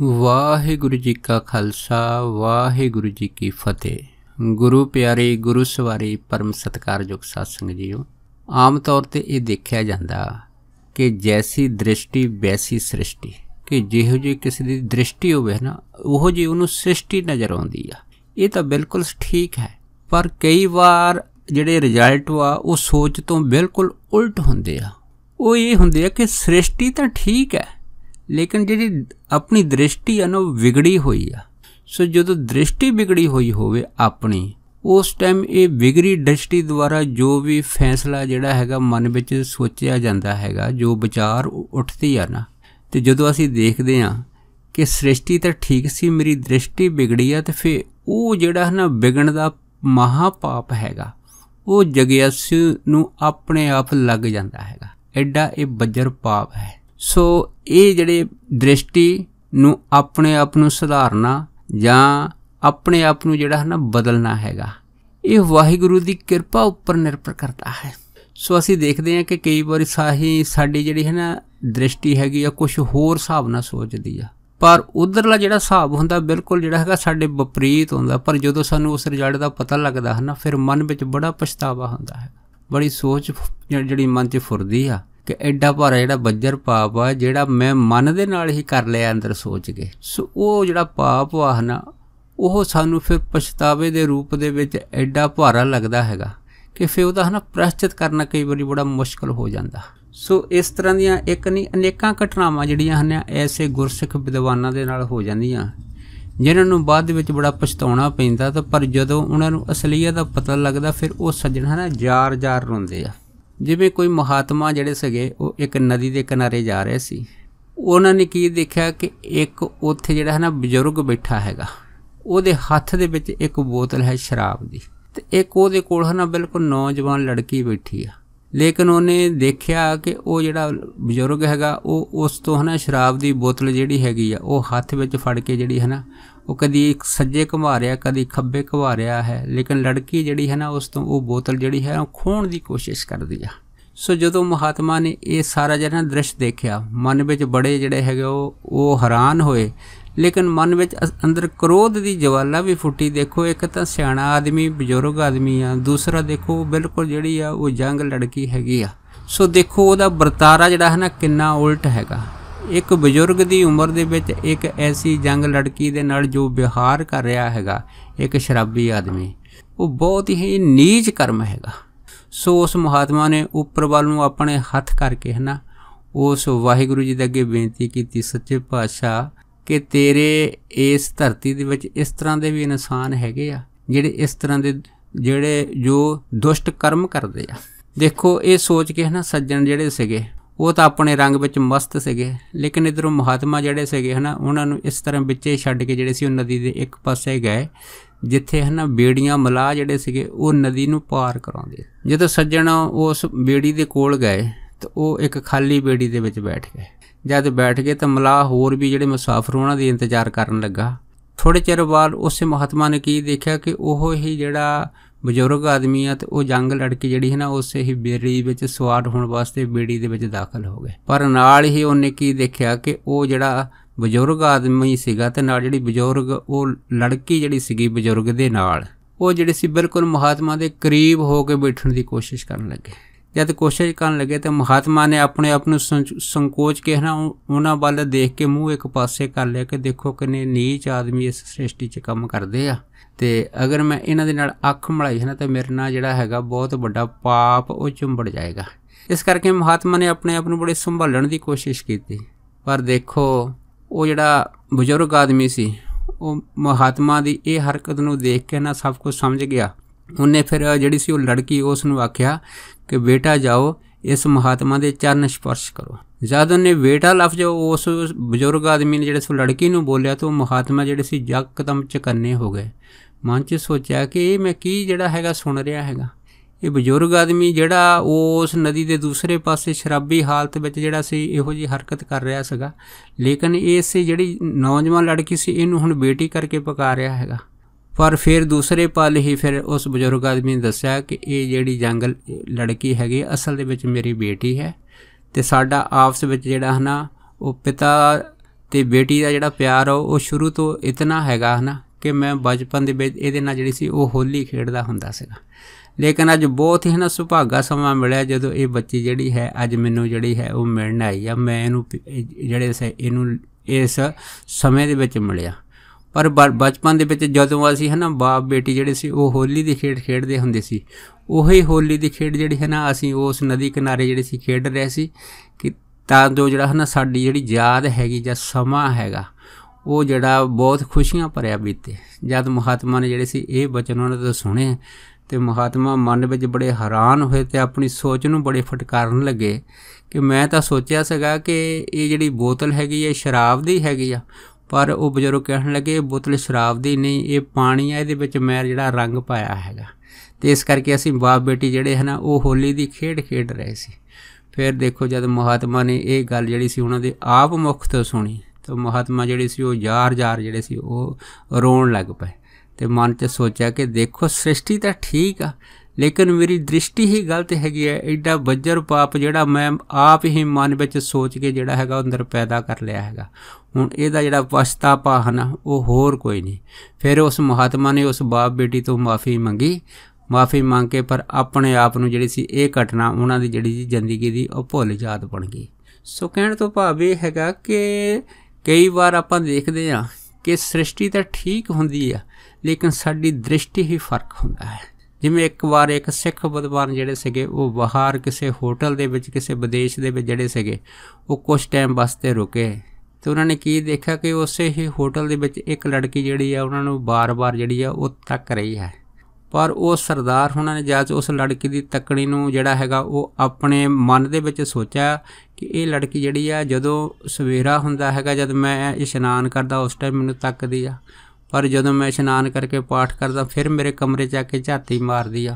ਵਾਹਿਗੁਰੂ ਜੀ ਕਾ ਖਾਲਸਾ ਵਾਹਿਗੁਰੂ ਜੀ ਕੀ ਫਤਿਹ ਗੁਰੂ ਪਿਆਰੇ ਗੁਰੂ ਸਵਾਰੀ ਪਰਮ ਸਤਕਾਰਯੋਗ ਸਾਧ ਜੀਓ ਆਮ ਤੌਰ ਤੇ ਇਹ ਦੇਖਿਆ ਜਾਂਦਾ ਕਿ ਜੈਸੀ ਦ੍ਰਿਸ਼ਟੀ ਵੈਸੀ ਸ੍ਰਿਸ਼ਟੀ ਕਿ ਜਿਹੋ ਜਿਹੀ ਕਿਸੇ ਦੀ ਦ੍ਰਿਸ਼ਟੀ ਹੋਵੇ ਨਾ ਉਹੋ ਜੀ ਉਹਨੂੰ ਸ੍ਰਿਸ਼ਟੀ ਨਜ਼ਰ ਆਉਂਦੀ ਆ ਇਹ ਤਾਂ ਬਿਲਕੁਲ ਠੀਕ ਹੈ ਪਰ ਕਈ ਵਾਰ ਜਿਹੜੇ ਰਿਜ਼ਲਟ ਆ ਉਹ ਸੋਚ ਤੋਂ ਬਿਲਕੁਲ ਉਲਟ ਹੁੰਦੇ ਆ ਉਹ ਇਹ ਹੁੰਦੇ ਆ ਕਿ ਸ੍ਰਿਸ਼ਟੀ ਤਾਂ ਠੀਕ ਹੈ ਲੇਕਿਨ ਜਿਹੜੀ ਆਪਣੀ ਦ੍ਰਿਸ਼ਟੀ ਹਨ ਉਹ ਵਿਗੜੀ ਹੋਈ ਆ ਸੋ ਜਦੋਂ ਦ੍ਰਿਸ਼ਟੀ ਵਿਗੜੀ ਹੋਈ ਹੋਵੇ ਆਪਣੀ ਉਸ ਟਾਈਮ ਇਹ ਵਿਗੜੀ ਦ੍ਰਿਸ਼ਟੀ ਦੁਆਰਾ ਜੋ ਵੀ ਫੈਸਲਾ ਜਿਹੜਾ ਹੈਗਾ ਮਨ ਵਿੱਚ ਸੋਚਿਆ ਜਾਂਦਾ ਹੈਗਾ ਜੋ ਵਿਚਾਰ ਉੱਠਦੀ ਆ ਨਾ ਤੇ ਜਦੋਂ ਅਸੀਂ ਦੇਖਦੇ ਆ ਕਿ ਸ੍ਰਿਸ਼ਟੀ ਤਾਂ ਠੀਕ ਸੀ ਮੇਰੀ ਦ੍ਰਿਸ਼ਟੀ ਵਿਗੜੀ ਆ ਤੇ ਫੇ ਉਹ ਜਿਹੜਾ ਹੈ ਨਾ ਵਿਗਣ ਦਾ ਮਹਾਪਾਪ ਹੈਗਾ ਉਹ ਜਗਿਆਸੂ ਨੂੰ ਆਪਣੇ ਆਪ ਲੱਗ ਜਾਂਦਾ ਹੈਗਾ ਐਡਾ ਇਹ ਬੱਜਰ ਪਾਪ ਹੈ ਸੋ ਇਹ ਜਿਹੜੇ ਦ੍ਰਿਸ਼ਟੀ ਨੂੰ ਆਪਣੇ ਆਪ ਨੂੰ ਸੁਧਾਰਨਾ ਜਾਂ ਆਪਣੇ ਆਪ ਨੂੰ ਜਿਹੜਾ ਹੈ ਨਾ ਬਦਲਣਾ ਹੈਗਾ ਇਹ ਵਾਹਿਗੁਰੂ ਦੀ ਕਿਰਪਾ ਉੱਪਰ ਨਿਰਭਰ ਕਰਦਾ ਹੈ ਸੋ ਅਸੀਂ ਦੇਖਦੇ ਹਾਂ ਕਿ ਕਈ ਵਾਰ ਸਾਹੀ ਸਾਡੀ ਜਿਹੜੀ ਹੈ ਨਾ ਦ੍ਰਿਸ਼ਟੀ ਹੈਗੀ ਆ ਕੁਝ ਹੋਰ ਹਿਸਾਬ ਨਾਲ ਸੋਚਦੀ ਆ ਪਰ ਉਧਰਲਾ ਜਿਹੜਾ ਹਿਸਾਬ ਹੁੰਦਾ ਬਿਲਕੁਲ ਜਿਹੜਾ ਹੈਗਾ ਸਾਡੇ ਵਿਪਰੀਤ ਹੁੰਦਾ ਪਰ ਜਦੋਂ ਸਾਨੂੰ ਉਸ ਰਿਜ਼ਲਟ ਦਾ ਪਤਾ ਲੱਗਦਾ ਹੈ ਨਾ ਫਿਰ ਮਨ ਵਿੱਚ ਬੜਾ ਪਛਤਾਵਾ ਹੁੰਦਾ ਹੈ ਬੜੀ ਸੋਚ ਜਿਹੜੀ ਮਨ 'ਚ ਫੁਰਦੀ ਆ ਕਿ ਐਡਾ ਭਾਰਾ ਜਿਹੜਾ ਬੱਜਰ ਪਾਪ ਆ ਜਿਹੜਾ ਮੈਂ ਮਨ ਦੇ ਨਾਲ ਹੀ ਕਰ ਲਿਆ ਅੰਦਰ ਸੋਚ ਕੇ ਸੋ ਉਹ ਜਿਹੜਾ ਪਾਪ ਆ ਨਾ ਉਹ ਸਾਨੂੰ ਫਿਰ ਪਛਤਾਵੇ ਦੇ ਰੂਪ ਦੇ ਵਿੱਚ ਐਡਾ ਭਾਰਾ ਲੱਗਦਾ ਹੈਗਾ ਕਿ ਫਿਰ ਉਹਦਾ ਹਨਾ ਪ੍ਰਸ਼ਚਿਤ ਕਰਨਾ ਕਈ ਵਾਰੀ ਬੜਾ ਮੁਸ਼ਕਲ ਹੋ ਜਾਂਦਾ ਸੋ ਇਸ ਤਰ੍ਹਾਂ ਦੀਆਂ ਇੱਕ ਨਹੀਂ ਅਨੇਕਾਂ ਘਟਨਾਵਾਂ ਜਿਹੜੀਆਂ ਹਨ ਐਸੇ ਗੁਰਸਿੱਖ ਵਿਦਵਾਨਾਂ ਦੇ ਨਾਲ ਹੋ ਜਾਂਦੀਆਂ ਜਿਨ੍ਹਾਂ ਨੂੰ ਬਾਅਦ ਵਿੱਚ ਬੜਾ ਪਛਤਾਉਣਾ ਪੈਂਦਾ ਤਾਂ ਪਰ ਜਦੋਂ ਉਹਨਾਂ ਨੂੰ ਅਸਲੀਅਤ ਦਾ ਪਤਾ ਲੱਗਦਾ ਫਿਰ ਉਹ ਸੱਜਣ ਹਨਾ ਜਾਰ-ਜਾਰ ਰੋਂਦੇ ਆ ਜਿਵੇਂ ਕੋਈ ਮਹਾਤਮਾ ਜਿਹੜੇ ਸਗੇ ਉਹ ਇੱਕ ਨਦੀ ਦੇ ਕਿਨਾਰੇ ਜਾ ਰਹੇ ਸੀ ਉਹਨਾਂ ਨੇ ਕੀ ਦੇਖਿਆ ਕਿ ਇੱਕ ਉੱਥੇ ਜਿਹੜਾ ਹੈ ਨਾ ਬਜ਼ੁਰਗ ਬੈਠਾ ਹੈਗਾ ਉਹਦੇ ਹੱਥ ਦੇ ਵਿੱਚ ਇੱਕ ਬੋਤਲ ਹੈ ਸ਼ਰਾਬ ਦੀ ਤੇ ਇੱਕ ਉਹਦੇ ਕੋਲ ਹੈ ਨਾ ਬਿਲਕੁਲ ਨੌਜਵਾਨ ਲੜਕੀ ਬੈਠੀ ਆ ਲੇਕਿਨ ਉਹਨੇ ਦੇਖਿਆ ਕਿ ਉਹ ਜਿਹੜਾ ਬਜ਼ੁਰਗ ਹੈਗਾ ਉਹ ਉਸ ਤੋਂ ਹੈ ਨਾ ਸ਼ਰਾਬ ਦੀ ਬੋਤਲ ਜਿਹੜੀ ਹੈਗੀ ਆ ਉਹ ਹੱਥ ਵਿੱਚ ਫੜ ਕੇ ਜਿਹੜੀ ਹੈ ਨਾ ਉਹ ਕਦੀ ਸੱਜੇ ਘੁਮਾਰਿਆ ਕਦੀ ਖੱਬੇ ਘੁਮਾਰਿਆ ਹੈ ਲੇਕਿਨ ਲੜਕੀ ਜਿਹੜੀ ਹੈ ਨਾ ਉਸ ਤੋਂ ਉਹ ਬੋਤਲ ਜਿਹੜੀ ਹੈ ਉਹ ਖੋਣ ਦੀ ਕੋਸ਼ਿਸ਼ ਕਰਦੀ ਆ ਸੋ ਜਦੋਂ ਮਹਾਤਮਾ ਨੇ ਇਹ ਸਾਰਾ ਜਿਹੜਾ ਦ੍ਰਿਸ਼ ਦੇਖਿਆ ਮਨ ਵਿੱਚ ਬੜੇ ਜਿਹੜੇ ਹੈਗੇ ਉਹ ਉਹ ਹੈਰਾਨ ਹੋਏ ਲੇਕਿਨ ਮਨ ਵਿੱਚ ਅੰਦਰ ਕਰੋਧ ਦੀ ਜਵਾਲਾ ਵੀ ਫੁੱਟੀ ਦੇਖੋ ਇੱਕ ਤਾਂ ਸਿਆਣਾ ਆਦਮੀ ਬਜ਼ੁਰਗ ਆਦਮੀ ਆ ਦੂਸਰਾ ਦੇਖੋ ਬਿਲਕੁਲ ਜਿਹੜੀ ਆ ਉਹ ਜੰਗ ਲੜਕੀ ਹੈਗੀ ਆ ਸੋ ਦੇਖੋ ਉਹਦਾ ਵਰਤਾਰਾ ਜਿਹੜਾ ਹੈ ਨਾ ਕਿੰਨਾ ਉਲਟ ਹੈਗਾ ਇੱਕ ਬਜ਼ੁਰਗ ਦੀ ਉਮਰ ਦੇ ਵਿੱਚ ਇੱਕ ਐਸੀ ਜੰਗ ਲੜਕੀ ਦੇ ਨਾਲ ਜੋ ਵਿਹਾਰ ਕਰ ਰਿਹਾ ਹੈਗਾ ਇੱਕ ਸ਼ਰਾਬੀ ਆਦਮੀ ਉਹ ਬਹੁਤ ਹੀ ਨੀਚ ਕਰਮ ਹੈਗਾ ਸੋ ਉਸ ਮਹਾਤਮਾ ਨੇ ਉੱਪਰ ਵੱਲ ਨੂੰ ਆਪਣੇ ਹੱਥ ਕਰਕੇ ਹਨਾ ਉਸ ਵਾਹਿਗੁਰੂ ਜੀ ਦੇ ਅੱਗੇ ਬੇਨਤੀ ਕੀਤੀ ਸੱਚੇ ਪਾਤਸ਼ਾਹ ਕਿ ਤੇਰੇ ਇਸ ਧਰਤੀ ਦੇ ਵਿੱਚ ਇਸ ਤਰ੍ਹਾਂ ਦੇ ਵੀ ਇਨਸਾਨ ਹੈਗੇ ਆ ਜਿਹੜੇ ਇਸ ਤਰ੍ਹਾਂ ਦੇ ਜਿਹੜੇ ਜੋ ਦੁਸ਼ਟ ਕਰਮ ਕਰਦੇ ਆ ਦੇਖੋ ਇਹ ਸੋਚ ਕੇ ਹਨਾ ਸੱਜਣ ਜਿਹੜੇ ਸੀਗੇ ਉਹ ਤਾਂ ਆਪਣੇ ਰੰਗ ਵਿੱਚ ਮਸਤ ਸੀਗੇ ਲੇਕਿਨ ਇਧਰੋਂ ਮਹਾਤਮਾ ਜਿਹੜੇ ਸੀਗੇ ਹਨਾ ਉਹਨਾਂ ਨੂੰ ਇਸ ਤਰ੍ਹਾਂ ਵਿੱਚੇ ਛੱਡ ਕੇ ਜਿਹੜੇ ਸੀ ਉਹ ਨਦੀ ਦੇ ਇੱਕ ਪਾਸੇ ਗਏ ਜਿੱਥੇ ਹਨਾ ਬੇੜੀਆਂ ਮਲਾ ਜਿਹੜੇ ਸੀਗੇ ਉਹ ਨਦੀ ਨੂੰ ਪਾਰ ਕਰਾਉਂਦੇ ਜਦੋਂ ਸੱਜਣ ਉਸ ਬੇੜੀ ਦੇ ਕੋਲ ਗਏ ਤਾਂ ਉਹ ਇੱਕ ਖਾਲੀ ਬੇੜੀ ਦੇ ਵਿੱਚ ਬੈਠ ਗਏ ਜਦ ਬੈਠ ਗਏ ਤਾਂ ਮਲਾ ਹੋਰ ਵੀ ਜਿਹੜੇ ਮੁਸਾਫਰ ਉਹਨਾਂ ਦੀ ਇੰਤਜ਼ਾਰ ਕਰਨ ਲੱਗਾ ਥੋੜੇ ਚਿਰ ਬਾਅਦ ਉਸੇ ਮਹਾਤਮਾ ਨੇ ਕੀ ਦੇਖਿਆ ਕਿ ਉਹ ਹੀ ਜਿਹੜਾ ਬਜ਼ੁਰਗ ਆਦਮੀ ਆ ਤੇ ਉਹ ਜੰਗ ਲੜ ਕੇ ਜਿਹੜੀ ਹੈ ਨਾ ਉਸੇ ਹੀ ਬੇੜੀ ਵਿੱਚ ਸਵਾਰ ਹੋਣ ਵਾਸਤੇ ਬੇੜੀ ਦੇ ਵਿੱਚ ਦਾਖਲ ਹੋ ਗਏ ਪਰ ਨਾਲ ਹੀ ਉਹਨੇ ਕੀ ਦੇਖਿਆ ਕਿ ਉਹ ਜਿਹੜਾ ਬਜ਼ੁਰਗ ਆਦਮੀ ਸੀਗਾ ਤੇ ਨਾਲ ਜਿਹੜੀ ਬਜ਼ੁਰਗ ਉਹ ਲੜਕੀ ਜਿਹੜੀ ਸੀਗੀ ਬਜ਼ੁਰਗ ਦੇ ਨਾਲ ਉਹ ਜਿਹੜੇ ਸੀ ਬਿਲਕੁਲ ਮਹਾਤਮਾ ਦੇ ਕਰੀਬ ਹੋ ਕੇ ਬੈਠਣ ਦੀ ਕੋਸ਼ਿਸ਼ ਕਰਨ ਲੱਗੇ ਜਦ ਕੋਸ਼ਿਸ਼ ਕਰਨ ਲੱਗੇ ਤੇ ਮਹਾਤਮਾ ਨੇ ਆਪਣੇ ਆਪ ਨੂੰ ਸੰਕੋਚ ਕੇ ਹਨਾ ਉਹਨਾਂ ਵੱਲ ਦੇਖ ਕੇ ਮੂੰਹ ਇੱਕ ਪਾਸੇ ਕਰ ਲਿਆ ਕਿ ਦੇਖੋ ਕਿੰਨੇ ਨੀਚ ਆਦਮੀ ਇਸ ਸ੍ਰਿਸ਼ਟੀ 'ਚ ਕੰਮ ਕਰਦੇ ਆ ਤੇ ਅਗਰ ਮੈਂ ਇਹਨਾਂ ਦੇ ਨਾਲ ਅੱਖ ਮਲਾਈ ਹਨਾ ਤੇ ਮੇਰੇ ਨਾਲ ਜਿਹੜਾ ਹੈਗਾ ਬਹੁਤ ਵੱਡਾ ਪਾਪ ਉਹ ਚੁੰਬੜ ਜਾਏਗਾ ਇਸ ਕਰਕੇ ਮਹਾਤਮਾ ਨੇ ਆਪਣੇ ਆਪ ਨੂੰ ਬੜੇ ਸੰਭਾਲਣ ਦੀ ਕੋਸ਼ਿਸ਼ ਕੀਤੀ ਪਰ ਦੇਖੋ ਉਹ ਜਿਹੜਾ ਬਜ਼ੁਰਗ ਆਦਮੀ ਸੀ ਉਹ ਮਹਾਤਮਾ ਦੀ ਇਹ ਹਰਕਤ ਨੂੰ ਦੇਖ ਕੇ ਨਾ ਸਭ ਕੁਝ ਸਮਝ ਗਿਆ ਉਹਨੇ ਫਿਰ ਜਿਹੜੀ ਸੀ ਉਹ ਲੜਕੀ ਉਸ ਨੂੰ ਆਖਿਆ ਕਿ ਬੇਟਾ ਜਾਓ ਇਸ ਮਹਾਤਮਾ ਦੇ ਚਰਨ ਸਪਰਸ਼ ਕਰੋ ਜਦ ਉਹਨੇ ਬੇਟਾ ਲਫ਼ਜ਼ ਉਸ ਬਜ਼ੁਰਗ ਆਦਮੀ ਨੇ ਜਿਹੜੇ ਸੋ ਲੜਕੀ ਨੂੰ ਬੋਲਿਆ ਤਾਂ ਉਹ ਮਹਾਤਮਾ ਜਿਹੜੇ ਸੀ ਯਕਦਮ ਚਕੰਨੇ ਹੋ ਗਏ ਮਨ 'ਚ ਸੋਚਿਆ ਕਿ ਇਹ ਮੈਂ ਕੀ ਜਿਹੜਾ ਹੈਗਾ ਸੁਣ ਰਿਹਾ ਹੈਗਾ ਇਹ ਬਜ਼ੁਰਗ ਆਦਮੀ ਜਿਹੜਾ ਉਸ ਨਦੀ ਦੇ ਦੂਸਰੇ ਪਾਸੇ ਸ਼ਰਾਬੀ ਹਾਲਤ ਵਿੱਚ ਜਿਹੜਾ ਸੀ ਇਹੋ ਜੀ ਹਰਕਤ ਕਰ ਰਿਹਾ ਸੀਗਾ ਲੇਕਿਨ ਇਸੇ ਜਿਹੜੀ ਨੌਜਵਾਨ ਲੜਕੀ ਸੀ ਇਹਨੂੰ ਹੁਣ ਬੇਟੀ ਕਰਕੇ ਪੁਕਾਰ ਰਿਹਾ ਹੈਗਾ ਪਰ ਫਿਰ ਦੂਸਰੇ ਪਲ ਹੀ ਫਿਰ ਉਸ ਬਜ਼ੁਰਗ ਆਦਮੀ ਨੇ ਦੱਸਿਆ ਕਿ ਇਹ ਜਿਹੜੀ ਜੰਗਲ ਲੜਕੀ ਹੈਗੀ ਅਸਲ ਦੇ ਵਿੱਚ ਮੇਰੀ ਬੇਟੀ ਹੈ ਤੇ ਸਾਡਾ ਆਪਸ ਵਿੱਚ ਜਿਹੜਾ ਹਨਾ ਉਹ ਪਿਤਾ ਤੇ ਬੇਟੀ ਦਾ ਜਿਹੜਾ ਪਿਆਰ ਉਹ ਸ਼ੁਰੂ ਤੋਂ ਇਤਨਾ ਹੈਗਾ ਹਨਾ ਕਿ ਮੈਂ ਬਚਪਨ ਦੇ ਵਿੱਚ ਇਹਦੇ ਨਾਲ ਜਿਹੜੀ ਸੀ ਉਹ ਹੋਲੀ ਖੇਡਦਾ ਹੁੰਦਾ ਸੀਗਾ ਲੇਕਿਨ ਅੱਜ ਬਹੁਤ ਹੀ ਨਾ ਸੁਭਾਗਾ ਸਮਾਂ ਮਿਲਿਆ ਜਦੋਂ ਇਹ ਬੱਚੀ ਜਿਹੜੀ ਹੈ ਅੱਜ ਮੈਨੂੰ ਜਿਹੜੀ ਹੈ ਉਹ ਮਿਲਣ ਆਈ ਆ ਮੈਂ ਇਹਨੂੰ ਜਿਹੜੇ ਸੇ ਇਹਨੂੰ ਇਸ ਸਮੇਂ ਦੇ ਵਿੱਚ ਮਿਲਿਆ ਪਰ ਬਚਪਨ ਦੇ ਵਿੱਚ ਜਦੋਂ ਅਸੀਂ ਹਨਾ ਬਾਪ ਬੇਟੀ ਜਿਹੜੇ ਸੀ ਉਹ ਹੋਲੀ ਦੀ ਖੇਡ ਖੇਡਦੇ ਹੁੰਦੇ ਸੀ ਉਹੀ ਹੋਲੀ ਦੀ ਖੇਡ ਜਿਹੜੀ ਹੈ ਨਾ ਅਸੀਂ ਉਸ ਨਦੀ ਕਿਨਾਰੇ ਜਿਹੜੇ ਸੀ ਖੇਡ ਰਹੇ ਸੀ ਕਿ ਤਾਂ ਜੋ ਜਿਹੜਾ ਹਨਾ ਸਾਡੀ ਜਿਹੜੀ ਯਾਦ ਹੈਗੀ ਜਾਂ ਸਮਾਂ ਹੈਗਾ ਉਹ ਜਿਹੜਾ ਬਹੁਤ ਖੁਸ਼ੀਆਂ ਭਰਿਆ ਬੀਤੇ ਜਦ ਮਹਾਤਮਾ ਨੇ ਜਿਹੜੇ ਸੀ ਇਹ ਬਚਨ ਉਹਨਾਂ ਤੋਂ ਸੁਣੇ ਤੇ ਮਹਾਤਮਾ ਮਨ ਵਿੱਚ ਬੜੇ ਹੈਰਾਨ ਹੋਏ ਤੇ ਆਪਣੀ ਸੋਚ ਨੂੰ ਬੜੇ ਫਟਕਾਰਨ ਲੱਗੇ ਕਿ ਮੈਂ ਤਾਂ ਸੋਚਿਆ ਸੀਗਾ ਕਿ ਇਹ ਜਿਹੜੀ ਬੋਤਲ ਹੈਗੀ ਹੈ ਸ਼ਰਾਬ ਦੀ ਹੈਗੀ ਆ ਪਰ ਉਹ ਬਜ਼ੁਰਗ ਕਹਿਣ ਲੱਗੇ ਬੋਤਲ ਸ਼ਰਾਬ ਦੀ ਨਹੀਂ ਇਹ ਪਾਣੀ ਆ ਇਹਦੇ ਵਿੱਚ ਮੈਂ ਜਿਹੜਾ ਰੰਗ ਪਾਇਆ ਹੈਗਾ ਤੇ ਇਸ ਕਰਕੇ ਅਸੀਂ ਬਾਪ ਬੇਟੀ ਜਿਹੜੇ ਹਨ ਉਹ ਹੋਲੀ ਦੀ ਖੇਡ ਖੇਡ ਰਹੇ ਸੀ ਫਿਰ ਦੇਖੋ ਜਦ ਮਹਾਤਮਾ ਨੇ ਇਹ ਗੱਲ ਜਿਹੜੀ ਸੀ ਉਹਨਾਂ ਦੇ ਆਪ ਮੁਖ ਤੋਂ ਸੁਣੀ ਤਾਂ ਮਹਾਤਮਾ ਜਿਹੜੇ ਸੀ ਉਹ ਯਾਰ-ਯਾਰ ਜਿਹੜੇ ਸੀ ਉਹ ਰੋਣ ਲੱਗ ਪਏ ਤੇ ਮਨ 'ਚ ਸੋਚਿਆ ਕਿ ਦੇਖੋ ਸ੍ਰਿਸ਼ਟੀ ਤਾਂ ਠੀਕ ਆ ਲੇਕਿਨ ਮੇਰੀ ਦ੍ਰਿਸ਼ਟੀ ਹੀ ਗਲਤ ਹੈਗੀ ਹੈ ਐਡਾ ਵੱਜਰ ਪਾਪ ਜਿਹੜਾ ਮੈਂ ਆਪ ਹੀ ਮਨ ਵਿੱਚ ਸੋਚ ਕੇ ਜਿਹੜਾ ਹੈਗਾ ਅੰਦਰ ਪੈਦਾ ਕਰ ਲਿਆ ਹੈਗਾ ਹੁਣ ਇਹਦਾ ਜਿਹੜਾ ਪਛਤਾਪਾ ਹਨ ਉਹ ਹੋਰ ਕੋਈ ਨਹੀਂ ਫਿਰ ਉਸ ਮਹਾਤਮਾ ਨੇ ਉਸ ਬਾਪ ਬੇਟੀ ਤੋਂ ਮਾਫੀ ਮੰਗੀ ਮਾਫੀ ਮੰਗ ਕੇ ਪਰ ਆਪਣੇ ਆਪ ਨੂੰ ਜਿਹੜੀ ਸੀ ਇਹ ਘਟਨਾ ਉਹਨਾਂ ਦੀ ਜਿਹੜੀ ਜ਼ਿੰਦਗੀ ਦੀ ਉਹ ਭੁੱਲ ਯਾਦ ਬਣ ਗਈ ਸੋ ਕਹਿਣ ਤੋਂ ਭਾਵ ਇਹ ਹੈਗਾ ਕਿ ਕਈ ਵਾਰ ਆਪਾਂ ਦੇਖਦੇ ਆ ਕਿ ਸ੍ਰਿਸ਼ਟੀ ਤਾਂ ਠੀਕ ਹੁੰਦੀ ਆ ਲੇਕਿਨ ਸਾਡੀ ਦ੍ਰਿਸ਼ਟੀ ਹੀ ਫਰਕ ਹੁੰਦਾ ਹੈ ਜਿਵੇਂ ਇੱਕ ਵਾਰ ਇੱਕ ਸਿੱਖ ਵਿਦਵਾਨ ਜਿਹੜੇ ਸੀਗੇ ਉਹ ਬਾਹਰ ਕਿਸੇ ਹੋਟਲ ਦੇ ਵਿੱਚ ਕਿਸੇ ਵਿਦੇਸ਼ ਦੇ ਵਿੱਚ ਜਿਹੜੇ ਸੀਗੇ ਉਹ ਕੁਝ ਟਾਈਮ ਵਾਸਤੇ ਰੁਕੇ ਤੇ ਉਹਨਾਂ ਨੇ ਕੀ ਦੇਖਿਆ ਕਿ ਉਸੇ ਹੀ ਹੋਟਲ ਦੇ ਵਿੱਚ ਇੱਕ ਲੜਕੀ ਜਿਹੜੀ ਆ ਉਹਨਾਂ ਨੂੰ ਬਾਰ-ਬਾਰ ਜਿਹੜੀ ਆ ਉਹ ਤੱਕ ਰਹੀ ਹੈ ਪਰ ਉਹ ਸਰਦਾਰ ਉਹਨਾਂ ਨੇ ਜਾਂ ਉਸ ਲੜਕੀ ਦੀ ਤੱਕਣੀ ਨੂੰ ਜਿਹੜਾ ਹੈਗਾ ਉਹ ਆਪਣੇ ਮਨ ਦੇ ਵਿੱਚ ਸੋਚਿਆ ਕਿ ਇਹ ਲੜਕੀ ਜਿਹੜੀ ਆ ਜਦੋਂ ਸਵੇਰਾ ਹੁੰਦਾ ਹੈਗਾ ਜਦ ਮੈਂ ਇਸ਼ਨਾਨ ਕਰਦਾ ਉਸ ਟਾਈਮ ਮੈਨੂੰ ਤੱਕਦੀ ਆ ਪਰ ਜਦੋਂ ਮੈਂ ਇਸ਼ਨਾਨ ਕਰਕੇ ਪਾਠ ਕਰਦਾ ਫਿਰ ਮੇਰੇ ਕਮਰੇ 'ਚ ਆ ਕੇ ਝਾਤੀ ਮਾਰਦੀ ਆ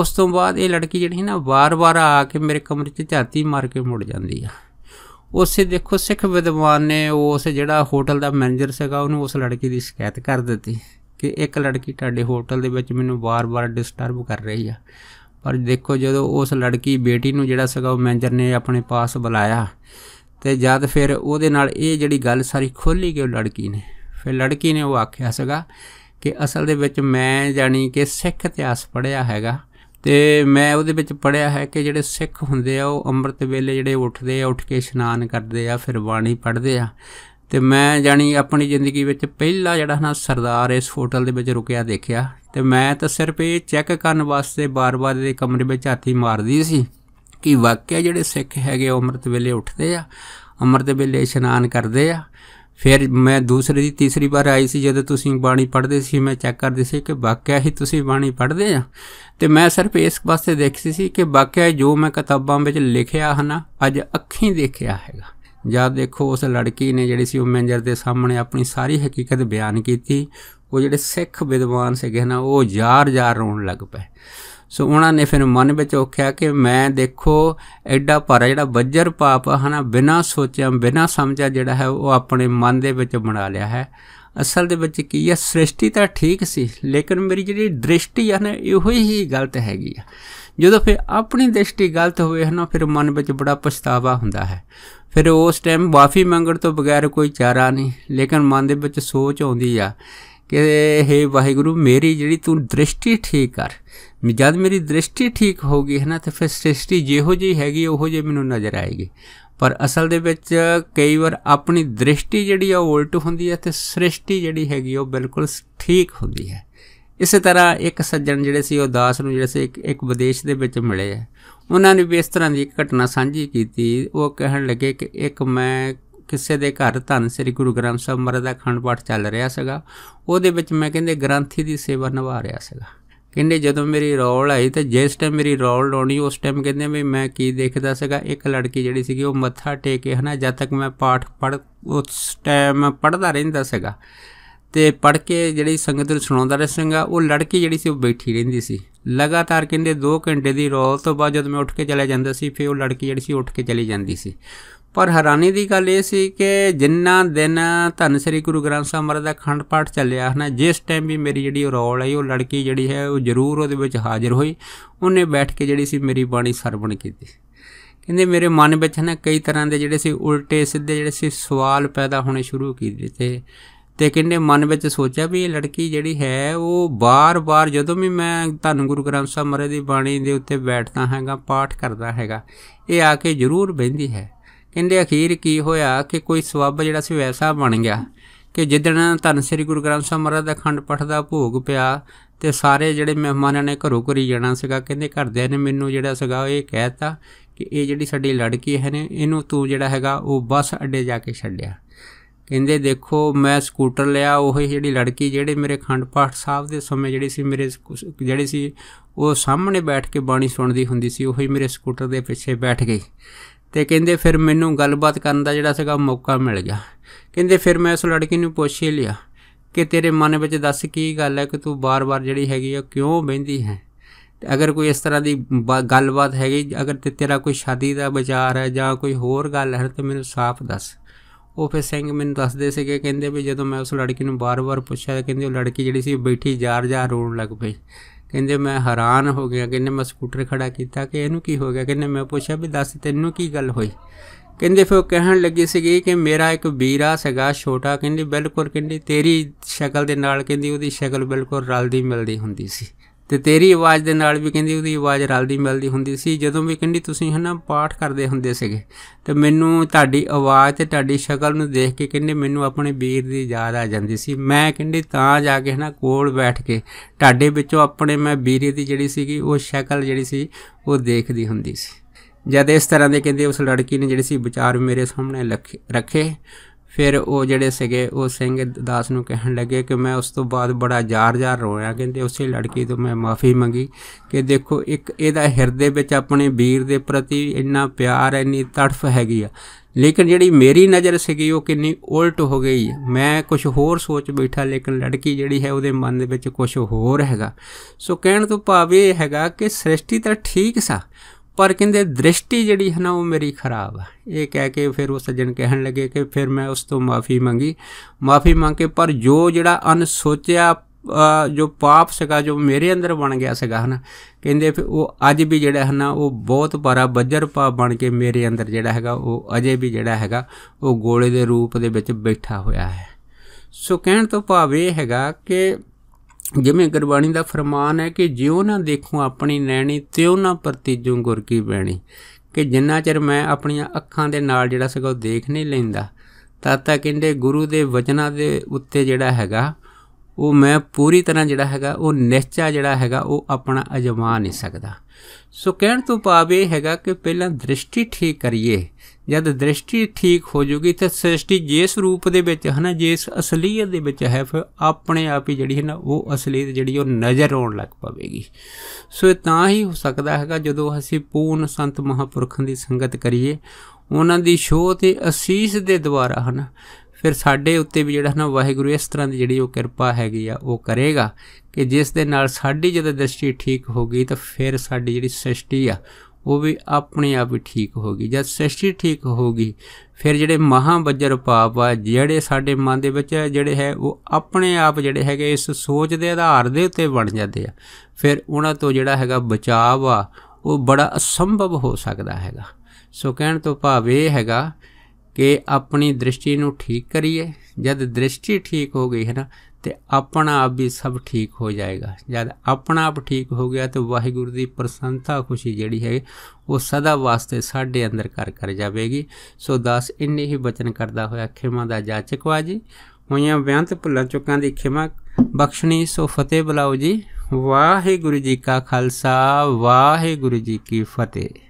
ਉਸ ਤੋਂ ਬਾਅਦ ਇਹ ਲੜਕੀ ਜਿਹੜੀ ਨਾ ਵਾਰ-ਵਾਰ ਆ ਕੇ ਮੇਰੇ ਕਮਰੇ 'ਚ ਝਾਤੀ ਮਾਰ ਕੇ ਮੁੜ ਜਾਂਦੀ ਆ ਉਸੇ ਦੇਖੋ ਸਿੱਖ ਵਿਦਵਾਨ ਨੇ ਉਸ ਜਿਹੜਾ ਹੋਟਲ ਦਾ ਮੈਨੇਜਰ ਸੀਗਾ ਉਹਨੂੰ ਉਸ ਲੜਕੀ ਦੀ ਸ਼ਿਕਾਇਤ ਕਰ ਦਿੱਤੀ ਕਿ ਇੱਕ ਲੜਕੀ ਤੁਹਾਡੇ ਹੋਟਲ ਦੇ ਵਿੱਚ ਮੈਨੂੰ ਵਾਰ-ਵਾਰ ਡਿਸਟਰਬ ਕਰ ਰਹੀ ਆ ਪਰ ਦੇਖੋ ਜਦੋਂ ਉਸ ਲੜਕੀ ਬੇਟੀ ਨੂੰ ਜਿਹੜਾ ਸੀਗਾ ਉਹ ਮੈਨੇਜਰ ਨੇ ਆਪਣੇ ਪਾਸ ਬੁਲਾਇਆ ਤੇ ਜਦ ਫਿਰ ਉਹਦੇ ਨਾਲ ਇਹ ਜਿਹੜੀ ਗੱਲ ਸਾਰੀ ਖੋਲੀ ਗਈ ਲੜਕੀ ਨੇ ਫਿਰ ਲੜਕੀ ਨੇ ਉਹ ਆਖਿਆ ਸੀਗਾ ਕਿ ਅਸਲ ਦੇ ਵਿੱਚ ਮੈਂ ਜਾਣੀ ਕਿ ਸਿੱਖ ਇਤਿਹਾਸ ਪੜ੍ਹਿਆ ਹੈਗਾ ਤੇ ਮੈਂ ਉਹਦੇ ਵਿੱਚ ਪੜਿਆ ਹੈ ਕਿ ਜਿਹੜੇ ਸਿੱਖ ਹੁੰਦੇ ਆ ਉਹ ਅੰਮ੍ਰਿਤ ਵੇਲੇ ਜਿਹੜੇ ਉੱਠਦੇ ਆ ਉੱਠ ਕੇ ਇਸ਼ਨਾਨ ਕਰਦੇ ਆ ਫਿਰ ਬਾਣੀ ਪੜ੍ਹਦੇ ਆ ਤੇ ਮੈਂ ਜਾਣੀ ਆਪਣੀ ਜ਼ਿੰਦਗੀ ਵਿੱਚ ਪਹਿਲਾ ਜਿਹੜਾ ਨਾ ਸਰਦਾਰ ਇਸ ਹੋਟਲ ਦੇ ਵਿੱਚ ਰੁਕਿਆ ਦੇਖਿਆ ਤੇ ਮੈਂ ਤਾਂ ਸਿਰਫ ਇਹ ਚੈੱਕ ਕਰਨ ਵਾਸਤੇ ਬਾਰ-ਬਾਰ ਦੇ ਕਮਰੇ ਵਿੱਚ ਹਾਥੀ ਮਾਰਦੀ ਸੀ ਕਿ ਵਾਕਿਆ ਜਿਹੜੇ ਸਿੱਖ ਹੈਗੇ ਅੰਮ੍ਰਿਤ ਵੇਲੇ ਉੱਠਦੇ ਆ ਅੰਮ੍ਰਿਤ ਵੇਲੇ ਇਸ਼ਨਾਨ ਕਰਦੇ ਆ ਫਿਰ ਮੈਂ ਦੂਸਰੀ ਦੀ ਤੀਸਰੀ ਵਾਰ ਆਈ ਸੀ ਜਦੋਂ ਤੁਸੀਂ ਬਾਣੀ ਪੜ੍ਹਦੇ ਸੀ ਮੈਂ ਚੈੱਕ ਕਰਦੇ ਸੀ ਕਿ ਵਾਕਿਆ ਹੀ ਤੁਸੀਂ ਬਾਣੀ ਪੜ੍ਹਦੇ ਆ ਤੇ ਮੈਂ ਸਿਰਫ ਇਸ ਵਾਸਤੇ ਦੇਖੀ ਸੀ ਕਿ ਵਾਕਿਆ ਜੋ ਮੈਂ ਕਿਤਾਬਾਂ ਵਿੱਚ ਲਿਖਿਆ ਹਨ ਅੱਜ ਅੱਖੀਂ ਦੇਖਿਆ ਹੈਗਾ ਜਦ ਦੇਖੋ ਉਸ ਲੜਕੀ ਨੇ ਜਿਹੜੀ ਸੀ ਉਹ ਮੈਨੇਜਰ ਦੇ ਸਾਹਮਣੇ ਆਪਣੀ ਸਾਰੀ ਹਕੀਕਤ ਬਿਆਨ ਕੀਤੀ ਉਹ ਜਿਹੜੇ ਸਿੱਖ ਵਿਦਵਾਨ ਸੀਗੇ ਨਾ ਉਹ ਯਾਰ ਯਾਰ ਰੋਣ ਲੱਗ ਪਏ ਸੋ ਉਹਨਾਂ ਨੇ ਫਿਰ ਮਨ ਵਿੱਚ ਉਖਿਆ ਕਿ ਮੈਂ ਦੇਖੋ ਐਡਾ ਭਾਰਾ ਜਿਹੜਾ ਵੱਜਰ ਪਾਪ ਹਨਾ ਬਿਨਾ ਸੋਚਿਆ ਬਿਨਾ ਸਮਝਿਆ ਜਿਹੜਾ ਹੈ ਉਹ ਆਪਣੇ ਮਨ ਦੇ ਵਿੱਚ ਬਣਾ ਲਿਆ ਹੈ ਅਸਲ ਦੇ ਵਿੱਚ ਕੀ ਹੈ ਸ੍ਰਿਸ਼ਟੀ ਤਾਂ ਠੀਕ ਸੀ ਲੇਕਿਨ ਮੇਰੀ ਜਿਹੜੀ ਦ੍ਰਿਸ਼ਟੀ ਹੈ ਨਾ ਇਹੋ ਹੀ ਗਲਤ ਹੈਗੀ ਆ ਜਦੋਂ ਫਿਰ ਆਪਣੀ ਦ੍ਰਿਸ਼ਟੀ ਗਲਤ ਹੋਵੇ ਹਨਾ ਫਿਰ ਮਨ ਵਿੱਚ ਬੜਾ ਪਛਤਾਵਾ ਹੁੰਦਾ ਹੈ ਫਿਰ ਉਸ ਟਾਈਮ ਵਾਫੀ ਮੰਗਣ ਤੋਂ ਬਗੈਰ ਕੋਈ ਚਾਰਾ ਨਹੀਂ ਲੇਕਿਨ ਮਨ ਦੇ ਵਿੱਚ ਸੋਚ ਆਉਂਦੀ ਆ ਕਿ हे ਵਾਹਿਗੁਰੂ ਮੇਰੀ ਜਿਹੜੀ ਤੂੰ ਦ੍ਰਿਸ਼ਟੀ ਠੀਕ ਕਰ ਜਦ ਮੇਰੀ ਦ੍ਰਿਸ਼ਟੀ ਠੀਕ ਹੋ ਗਈ ਹੈ ਨਾ ਤੇ ਫਿਰ ਸ੍ਰਿਸ਼ਟੀ ਜਿਹੋ ਜਿਹੀ ਹੈਗੀ ਉਹੋ ਜੇ ਮੈਨੂੰ ਨਜ਼ਰ ਆਏਗੀ ਪਰ ਅਸਲ ਦੇ ਵਿੱਚ ਕਈ ਵਾਰ ਆਪਣੀ ਦ੍ਰਿਸ਼ਟੀ ਜਿਹੜੀ ਆ ਉਲਟ ਹੁੰਦੀ ਹੈ ਤੇ ਸ੍ਰਿਸ਼ਟੀ ਜਿਹੜੀ ਹੈਗੀ ਉਹ ਬਿਲਕੁਲ ਠੀਕ ਹੁੰਦੀ ਹੈ ਇਸੇ ਤਰ੍ਹਾਂ ਇੱਕ ਸੱਜਣ ਜਿਹੜੇ ਸੀ ਉਹ ਦਾਸ ਨੂੰ ਜਿਹੜੇ ਸੀ ਇੱਕ ਇੱਕ ਵਿਦੇਸ਼ ਦੇ ਵਿੱਚ ਮਿਲੇ ਆ ਉਹਨਾਂ ਨੇ ਵੀ ਇਸ ਤਰ੍ਹਾਂ ਦੀ ਇੱਕ ਘਟਨਾ ਸਾਂਝੀ ਕੀਤੀ ਉਹ ਕਹਿਣ ਲੱਗੇ ਕਿ ਇੱਕ ਮੈਂ ਕਿਸੇ ਦੇ ਘਰ ਧੰਨ ਸ੍ਰੀ ਗੁਰੂ ਗ੍ਰੰਥ ਸਾਹਿਬ ਮਹਾਰਾਜ ਦਾ ਖੰਡ ਪਾਠ ਚੱਲ ਰਿਹਾ ਸੀਗਾ ਉਹਦੇ ਵਿੱਚ ਮੈਂ ਕਹਿੰਦੇ ਗ੍ਰੰਥੀ ਦੀ ਸੇਵਾ ਨਿਭਾ ਰਿਹਾ ਸੀਗਾ ਕਹਿੰਦੇ ਜਦੋਂ ਮੇਰੀ ਰੋਲ ਆਈ ਤੇ ਜਿਸ ਟਾਈਮ ਮੇਰੀ ਰੋਲ ਲਾਉਣੀ ਉਸ ਟਾਈਮ ਕਹਿੰਦੇ ਵੀ ਮੈਂ ਕੀ ਦੇਖਦਾ ਸੀਗਾ ਇੱਕ ਲੜਕੀ ਜਿਹੜੀ ਸੀਗੀ ਉਹ ਮੱਥਾ ਟੇਕ ਕੇ ਹਨਾ ਜਦ ਤੱਕ ਮੈਂ ਪਾਠ ਪੜ ਉਸ ਟਾਈਮ ਪੜਦਾ ਰਹਿੰਦਾ ਸੀਗਾ ਤੇ ਪੜ ਕੇ ਜਿਹੜੀ ਸੰਗਤ ਨੂੰ ਸੁਣਾਉਂਦਾ ਰਹਿੰਦਾ ਉਹ ਲੜਕੀ ਜਿਹੜੀ ਸੀ ਉਹ ਬੈਠੀ ਰਹਿੰਦੀ ਸੀ ਲਗਾਤਾਰ ਕਹਿੰਦੇ 2 ਘੰਟੇ ਦੀ ਰੋਲ ਤੋਂ ਬਾਅਦ ਜਦ ਮੈਂ ਉੱਠ ਕੇ ਚਲੇ ਜਾਂਦਾ ਸੀ ਫਿਰ ਉਹ ਲੜਕੀ ਜਿਹੜੀ ਸੀ ਉੱਠ ਕੇ ਚਲੀ ਜਾਂਦੀ ਸੀ ਪਰ ਹੈਰਾਨੀ ਦੀ ਗੱਲ ਇਹ ਸੀ ਕਿ ਜਿੰਨਾ ਦਿਨ ਧੰਨ ਸ੍ਰੀ ਗੁਰੂ ਗ੍ਰੰਥ ਸਾਹਿਬ ਜੀ ਦਾ ਖੰਡ ਪਾਠ ਚੱਲਿਆ ਹਨਾ ਜਿਸ ਟਾਈਮ ਵੀ ਮੇਰੀ ਜਿਹੜੀ ਰੋਲ ਆਈ ਉਹ ਲੜਕੀ ਜਿਹੜੀ ਹੈ ਉਹ ਜ਼ਰੂਰ ਉਹਦੇ ਵਿੱਚ ਹਾਜ਼ਰ ਹੋਈ ਉਹਨੇ ਬੈਠ ਕੇ ਜਿਹੜੀ ਸੀ ਮੇਰੀ ਬਾਣੀ ਸਰਵਣ ਕੀਤੀ ਕਹਿੰਦੇ ਮੇਰੇ ਮਨ ਵਿੱਚ ਹਨਾ ਕਈ ਤਰ੍ਹਾਂ ਦੇ ਜਿਹੜੇ ਸੀ ਉਲਟੇ ਸਿੱਧੇ ਜਿਹੜੇ ਸੀ ਸਵਾਲ ਪੈਦਾ ਹੋਣੇ ਸ਼ੁਰੂ ਕੀ ਦਿੱਤੇ ਤੇ ਕਹਿੰਦੇ ਮਨ ਵਿੱਚ ਸੋਚਿਆ ਵੀ ਇਹ ਲੜਕੀ ਜਿਹੜੀ ਹੈ ਉਹ ਬਾਰ-ਬਾਰ ਜਦੋਂ ਵੀ ਮੈਂ ਧੰਨ ਗੁਰੂ ਗ੍ਰੰਥ ਸਾਹਿਬ ਜੀ ਦੀ ਬਾਣੀ ਦੇ ਉੱਤੇ ਬੈਠਦਾ ਹੈਗਾ ਪਾਠ ਕਰਦਾ ਹੈਗਾ ਇਹ ਆ ਕੇ ਜ਼ਰੂਰ ਬੈੰਦੀ ਹੈ ਕਹਿੰਦੇ ਅਖੀਰ ਕੀ ਹੋਇਆ ਕਿ ਕੋਈ ਸਵੱਬ ਜਿਹੜਾ ਸੀ ਵੈਸਾ ਬਣ ਗਿਆ ਕਿ ਜਿੱਦਣ ਧੰਨ ਸ੍ਰੀ ਗੁਰੂ ਗ੍ਰੰਥ ਸਾਹਿਬ ਮਹਾਰਾਜ ਦਾ ਖੰਡ ਪਠ ਦਾ ਭੋਗ ਪਿਆ ਤੇ ਸਾਰੇ ਜਿਹੜੇ ਮਹਿਮਾਨਾਂ ਨੇ ਘਰੋਂ ਘਰੀ ਜਾਣਾ ਸੀਗਾ ਕਹਿੰਦੇ ਘਰਦਿਆਂ ਨੇ ਮੈਨੂੰ ਜਿਹੜਾ ਸੀਗਾ ਇਹ ਕਹਿਤਾ ਕਿ ਇਹ ਜਿਹੜੀ ਸਾਡੀ ਲੜਕੀ ਹੈ ਨੇ ਇਹਨੂੰ ਤੂੰ ਜਿਹੜਾ ਹੈਗਾ ਉਹ ਬੱਸ ਅੱਡੇ ਜਾ ਕੇ ਛੱਡਿਆ ਕਹਿੰਦੇ ਦੇਖੋ ਮੈਂ ਸਕੂਟਰ ਲਿਆ ਉਹ ਜਿਹੜੀ ਲੜਕੀ ਜਿਹੜੇ ਮੇਰੇ ਖੰਡ ਪਾਠ ਸਾਹਿਬ ਦੇ ਸਮੇਂ ਜਿਹੜੀ ਸੀ ਮੇਰੇ ਜਿਹੜੀ ਸੀ ਉਹ ਸਾਹਮਣੇ ਬੈਠ ਕੇ ਬਾਣੀ ਸੁਣਦੀ ਹੁੰਦੀ ਸੀ ਉਹ ਹੀ ਮੇਰੇ ਸਕੂਟਰ ਦੇ ਪਿੱਛੇ ਬੈਠ ਗਈ ਤੇ ਕਹਿੰਦੇ ਫਿਰ ਮੈਨੂੰ ਗੱਲਬਾਤ ਕਰਨ ਦਾ ਜਿਹੜਾ ਸੀਗਾ ਮੌਕਾ ਮਿਲ ਗਿਆ ਕਹਿੰਦੇ ਫਿਰ ਮੈਂ ਉਸ ਲੜਕੀ ਨੂੰ ਪੁੱਛ ਹੀ ਲਿਆ ਕਿ ਤੇਰੇ ਮਨ ਵਿੱਚ ਦੱਸ ਕੀ ਗੱਲ ਹੈ ਕਿ ਤੂੰ ਬਾਰ-ਬਾਰ ਜਿਹੜੀ ਹੈਗੀ ਆ ਕਿਉਂ ਬਹਿੰਦੀ ਹੈ ਤੇ ਅਗਰ ਕੋਈ ਇਸ ਤਰ੍ਹਾਂ ਦੀ ਗੱਲਬਾਤ ਹੈਗੀ ਅਗਰ ਤੇ ਤੇਰਾ ਕੋਈ ਸ਼ਾਦੀ ਦਾ ਵਿਚਾਰ ਹੈ ਜਾਂ ਕੋਈ ਹੋਰ ਗੱਲ ਹੈ ਤਾਂ ਮੈਨੂੰ ਸਾਫ਼ ਦੱਸ ਉਹ ਫਿਰ ਸਿੰਘ ਮੈਨੂੰ ਦੱਸਦੇ ਸੀਗੇ ਕਹਿੰਦੇ ਵੀ ਜਦੋਂ ਮੈਂ ਉਸ ਲੜਕੀ ਨੂੰ ਬਾਰ-ਬਾਰ ਪੁੱਛਿਆ ਕਹਿੰਦੇ ਉਹ ਲੜਕੀ ਜਿਹੜੀ ਸੀ ਬੈਠੀ ਜਾਰ-ਜਾਰ ਰੋਣ ਲੱਗ ਪਈ ਕਹਿੰਦੇ ਮੈਂ ਹੈਰਾਨ ਹੋ ਗਿਆ ਕਿੰਨੇ ਮੈਂ ਸਕੂਟਰ ਖੜਾ ਕੀਤਾ ਕਿ ਇਹਨੂੰ ਕੀ ਹੋ ਗਿਆ ਕਹਿੰਦੇ ਮੈਂ ਪੁੱਛਿਆ ਵੀ ਦੱਸ ਤੈਨੂੰ ਕੀ ਗੱਲ ਹੋਈ ਕਹਿੰਦੇ ਫਿਰ ਉਹ ਕਹਿਣ ਲੱਗੀ ਸੀਗੀ ਕਿ ਮੇਰਾ ਇੱਕ ਵੀਰਾ ਸਗਾ ਛੋਟਾ ਕਹਿੰਦੀ ਬਿਲਕੁਲ ਕਹਿੰਦੀ ਤੇਰੀ ਸ਼ਕਲ ਦੇ ਨਾਲ ਕਹਿੰਦੀ ਉਹਦੀ ਸ਼ਕਲ ਬਿਲਕੁਲ ਰਲਦੀ ਮਿਲਦੀ ਹੁੰਦੀ ਸੀ ਤੇ ਤੇਰੀ ਆਵਾਜ਼ ਦੇ ਨਾਲ ਵੀ ਕਹਿੰਦੀ ਉਹਦੀ ਆਵਾਜ਼ ਰਲਦੀ ਮਿਲਦੀ ਹੁੰਦੀ ਸੀ ਜਦੋਂ ਵੀ ਕਹਿੰਦੀ ਤੁਸੀਂ ਹਨਾ ਪਾਠ ਕਰਦੇ ਹੁੰਦੇ ਸੀਗੇ ਤੇ ਮੈਨੂੰ ਤੁਹਾਡੀ ਆਵਾਜ਼ ਤੇ ਤੁਹਾਡੀ ਸ਼ਕਲ ਨੂੰ ਦੇਖ ਕੇ ਕਹਿੰਦੇ ਮੈਨੂੰ ਆਪਣੇ ਵੀਰ ਦੀ ਯਾਦ ਆ ਜਾਂਦੀ ਸੀ ਮੈਂ ਕਹਿੰਦੀ ਤਾਂ ਜਾ ਕੇ ਹਨਾ ਕੋਲ ਬੈਠ ਕੇ ਤੁਹਾਡੇ ਵਿੱਚੋਂ ਆਪਣੇ ਮੈਂ ਵੀਰੇ ਦੀ ਜਿਹੜੀ ਸੀਗੀ ਉਹ ਸ਼ਕਲ ਜਿਹੜੀ ਸੀ ਉਹ ਦੇਖਦੀ ਹੁੰਦੀ ਸੀ ਜਦ ਇਸ ਤਰ੍ਹਾਂ ਦੇ ਕਹਿੰਦੇ ਉਸ ਲੜਕੀ ਨੇ ਜਿਹੜੀ ਸੀ ਵਿਚਾਰ ਮੇਰੇ ਸਾਹਮਣੇ ਰੱਖੇ ਫਿਰ ਉਹ ਜਿਹੜੇ ਸੀਗੇ ਉਹ ਸਿੰਘ ਦਾਸ ਨੂੰ ਕਹਿਣ ਲੱਗੇ ਕਿ ਮੈਂ ਉਸ ਤੋਂ ਬਾਅਦ ਬੜਾ ਜ਼ਾਰ-ਜ਼ਾਰ ਰੋਇਆ ਕਹਿੰਦੇ ਉਸੇ ਲੜਕੀ ਤੋਂ ਮੈਂ ਮਾਫੀ ਮੰਗੀ ਕਿ ਦੇਖੋ ਇੱਕ ਇਹਦਾ ਹਿਰਦੇ ਵਿੱਚ ਆਪਣੇ ਵੀਰ ਦੇ ਪ੍ਰਤੀ ਇੰਨਾ ਪਿਆਰ ਇੰਨੀ ਤੜਫ ਹੈਗੀ ਆ ਲੇਕਿਨ ਜਿਹੜੀ ਮੇਰੀ ਨਜ਼ਰ ਸੀਗੀ ਉਹ ਕਿੰਨੀ ਉਲਟ ਹੋ ਗਈ ਮੈਂ ਕੁਝ ਹੋਰ ਸੋਚ ਬੈਠਾ ਲੇਕਿਨ ਲੜਕੀ ਜਿਹੜੀ ਹੈ ਉਹਦੇ ਮਨ ਦੇ ਵਿੱਚ ਕੁਝ ਹੋਰ ਹੈਗਾ ਸੋ ਕਹਿਣ ਤੋਂ ਭਾਵ ਇਹ ਹੈਗਾ ਕਿ ਸ੍ਰਿਸ਼ਟੀ ਤਾਂ ਠੀਕ ਸਾ ਪਰ ਕਹਿੰਦੇ ਦ੍ਰਿਸ਼ਟੀ ਜਿਹੜੀ ਹੈ ਨਾ ਉਹ ਮੇਰੀ ਖਰਾਬ ਹੈ ਇਹ ਕਹਿ ਕੇ ਫਿਰ ਉਹ ਸੱਜਣ ਕਹਿਣ ਲੱਗੇ ਕਿ ਫਿਰ ਮੈਂ ਉਸ ਤੋਂ ਮਾਫੀ ਮੰਗੀ ਮਾਫੀ ਮੰਗ ਕੇ ਪਰ ਜੋ ਜਿਹੜਾ ਅਨਸੋਚਿਆ ਜੋ ਪਾਪ ਸੀਗਾ ਜੋ ਮੇਰੇ ਅੰਦਰ ਬਣ ਗਿਆ ਸੀਗਾ ਹਨਾ ਕਹਿੰਦੇ ਫਿਰ ਉਹ ਅੱਜ ਵੀ ਜਿਹੜਾ ਹੈ ਨਾ ਉਹ ਬਹੁਤ ਬੜਾ ਬੱਜਰ ਪਾਪ ਬਣ ਕੇ ਮੇਰੇ ਅੰਦਰ ਜਿਹੜਾ ਹੈਗਾ ਉਹ ਅਜੇ ਵੀ ਜਿਹੜਾ ਹੈਗਾ ਉਹ ਗੋਲੇ ਦੇ ਰੂਪ ਦੇ ਵਿੱਚ ਬੈਠਾ ਹੋਇਆ ਹੈ ਸੋ ਕਹਿਣ ਤੋਂ ਭਾਵ ਇਹ ਹੈਗਾ ਕਿ ਜਿਵੇਂ ਗੁਰਬਾਣੀ ਦਾ ਫਰਮਾਨ ਹੈ ਕਿ ਜਿਉ ਨਾ ਦੇਖੂ ਆਪਣੀ ਨੈਣੀ ਤਿਉ ਨਾ ਪ੍ਰਤੀਜੂ ਗੁਰ ਕੀ ਬੈਣੀ ਕਿ ਜਿੰਨਾ ਚਿਰ ਮੈਂ ਆਪਣੀਆਂ ਅੱਖਾਂ ਦੇ ਨਾਲ ਜਿਹੜਾ ਸਗੋ ਦੇਖ ਨਹੀਂ ਲੈਂਦਾ ਤਦ ਤੱਕ ਇਹਦੇ ਗੁਰੂ ਦੇ ਵਚਨਾਂ ਦੇ ਉੱਤੇ ਜਿਹੜਾ ਹੈਗਾ ਉਹ ਮੈਂ ਪੂਰੀ ਤਰ੍ਹਾਂ ਜਿਹੜਾ ਹੈਗਾ ਉਹ ਨਿਸ਼ਚਾ ਜਿਹੜਾ ਹੈਗਾ ਉਹ ਆਪਣਾ ਅਜਮਾ ਨਹੀਂ ਸਕਦਾ ਸੋ ਕਹਿਣ ਤੋਂ ਪਾਵੇ ਹੈਗਾ ਕਿ ਪਹਿਲਾਂ ਦ੍ਰਿਸ਼ਟੀ ਠੀਕ ਕਰੀਏ ਜਦ ਦ੍ਰਿਸ਼ਟੀ ਠੀਕ ਹੋ ਜੂਗੀ ਤੇ ਸ੍ਰਿਸ਼ਟੀ ਜਿਸ ਰੂਪ ਦੇ ਵਿੱਚ ਹਨਾ ਜਿਸ ਅਸਲੀਅਤ ਦੇ ਵਿੱਚ ਹੈ ਫਿਰ ਆਪਣੇ ਆਪ ਹੀ ਜਿਹੜੀ ਹੈ ਨਾ ਉਹ ਅਸਲੀਅਤ ਜਿਹੜੀ ਉਹ ਨਜ਼ਰ ਆਉਣ ਲੱਗ ਪਵੇਗੀ ਸੋ ਇਹ ਤਾਂ ਹੀ ਹੋ ਸਕਦਾ ਹੈਗਾ ਜਦੋਂ ਅਸੀਂ ਪੂਰਨ ਸੰਤ ਮਹਾਪੁਰਖਾਂ ਦੀ ਸੰਗਤ ਕਰੀਏ ਉਹਨਾਂ ਦੀ ਸ਼ੋਅ ਤੇ ਅਸੀਸ ਦੇ ਦੁਆਰਾ ਹਨਾ ਫਿਰ ਸਾਡੇ ਉੱਤੇ ਵੀ ਜਿਹੜਾ ਨਾ ਵਾਹਿਗੁਰੂ ਇਸ ਤਰ੍ਹਾਂ ਦੀ ਜਿਹੜੀ ਉਹ ਕਿਰਪਾ ਹੈਗੀ ਆ ਉਹ ਕਰੇਗਾ ਕਿ ਜਿਸ ਦੇ ਨਾਲ ਸਾਡੀ ਜਦ ਦ੍ਰਿਸ਼ਟੀ ਠੀਕ ਹੋ ਗਈ ਤਾਂ ਫਿਰ ਸਾਡੀ ਜਿਹੜੀ ਸ੍ਰਿਸ਼ਟੀ ਆ ਉਹ ਵੀ ਆਪਣੇ ਆਪ ਹੀ ਠੀਕ ਹੋ ਗਈ ਜਦ ਸ੍ਰਿਸ਼ਟੀ ਠੀਕ ਹੋ ਗਈ ਫਿਰ ਜਿਹੜੇ ਮਹਾ ਬੱਜਰ ਪਾਪ ਆ ਜਿਹੜੇ ਸਾਡੇ ਮਨ ਦੇ ਵਿੱਚ ਜਿਹੜੇ ਹੈ ਉਹ ਆਪਣੇ ਆਪ ਜਿਹੜੇ ਹੈਗੇ ਇਸ ਸੋਚ ਦੇ ਆਧਾਰ ਦੇ ਉੱਤੇ ਬਣ ਜਾਂਦੇ ਆ ਫਿਰ ਉਹਨਾਂ ਤੋਂ ਜਿਹੜਾ ਹੈਗਾ ਬਚਾਵ ਆ ਉਹ ਬੜਾ ਅਸੰਭਵ ਹੋ ਸਕਦਾ ਹੈਗਾ ਸੋ ਕਹਿਣ ਤੋਂ ਭਾਵ ਇਹ ਹੈਗਾ ਕਿ ਆਪਣੀ ਦ੍ਰਿਸ਼ਟੀ ਨੂੰ ਠੀਕ ਕਰੀਏ ਜਦ ਦ੍ਰਿਸ਼ਟੀ ਠੀਕ ਹੋ ਗਈ ਹੈ ਨਾ ਤੇ ਆਪਣਾ ਆਪ ਵੀ ਸਭ ਠੀਕ ਹੋ ਜਾਏਗਾ ਜਦ ਆਪਣਾ ਆਪ ਠੀਕ ਹੋ ਗਿਆ ਤੇ ਵਾਹਿਗੁਰੂ ਦੀ ਪ੍ਰਸੰਨਤਾ ਖੁਸ਼ੀ ਜਿਹੜੀ ਹੈ ਉਹ ਸਦਾ ਵਾਸਤੇ ਸਾਡੇ ਅੰਦਰ ਕਰ ਕਰ ਜਾਵੇਗੀ ਸੋ ਦਾਸ ਇੰਨੇ ਹੀ ਬਚਨ ਕਰਦਾ ਹੋਇਆ ਖਿਮਾ ਦਾ ਜਾਚਕਵਾ ਜੀ ਹੋਈਆਂ ਵਿਅੰਤ ਭੁੱਲਾ ਚੁੱਕਾਂ ਦੀ ਖਿਮਾ ਬਖਸ਼ਣੀ ਸੋ ਫਤਿਹ ਬਲਾਉ ਜੀ ਵਾਹਿਗੁਰੂ ਜੀ ਕਾ ਖਾਲਸਾ ਵਾਹਿਗੁਰੂ ਜੀ ਕੀ ਫਤਿਹ